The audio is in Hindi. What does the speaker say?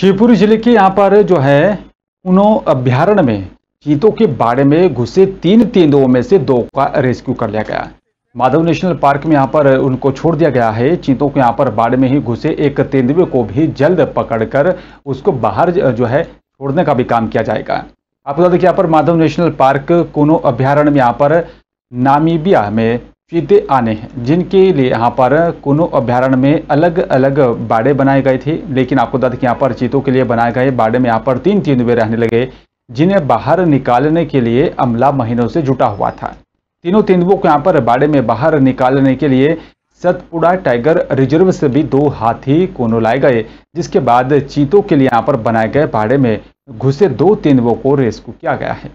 शिवपुरी जिले के यहाँ पर जो है उन्हों अभ्यारण्य में चीतों के बाड़े में घुसे तीन तेंदुओं में से दो का रेस्क्यू कर लिया गया माधव नेशनल पार्क में यहाँ पर उनको छोड़ दिया गया है चीतों के यहाँ पर बाड़े में ही घुसे एक तेंदुए को भी जल्द पकड़कर उसको बाहर जो है छोड़ने का भी काम किया जाएगा आपको बता दें कि यहाँ पर माधव नेशनल पार्क कोनो अभ्यारण्य यहाँ पर नामीबिया में चीते आने हैं जिनके लिए यहाँ पर कुनो अभ्यारण्य में अलग अलग बाड़े बनाए गए थे लेकिन आपको बता दें कि यहाँ पर चीतों के लिए बनाए गए बाड़े में यहाँ पर तीन तेंदुए रहने लगे जिन्हें बाहर निकालने के लिए अमला महीनों से जुटा हुआ था तीनों तेंदुओं को यहाँ पर बाड़े में बाहर निकालने के लिए सतपुड़ा टाइगर रिजर्व से भी दो हाथी कोनो लाए गए जिसके बाद चीतों के लिए यहाँ पर बनाए गए बाड़े में घुसे दो तेंदुओं को रेस्क्यू किया गया है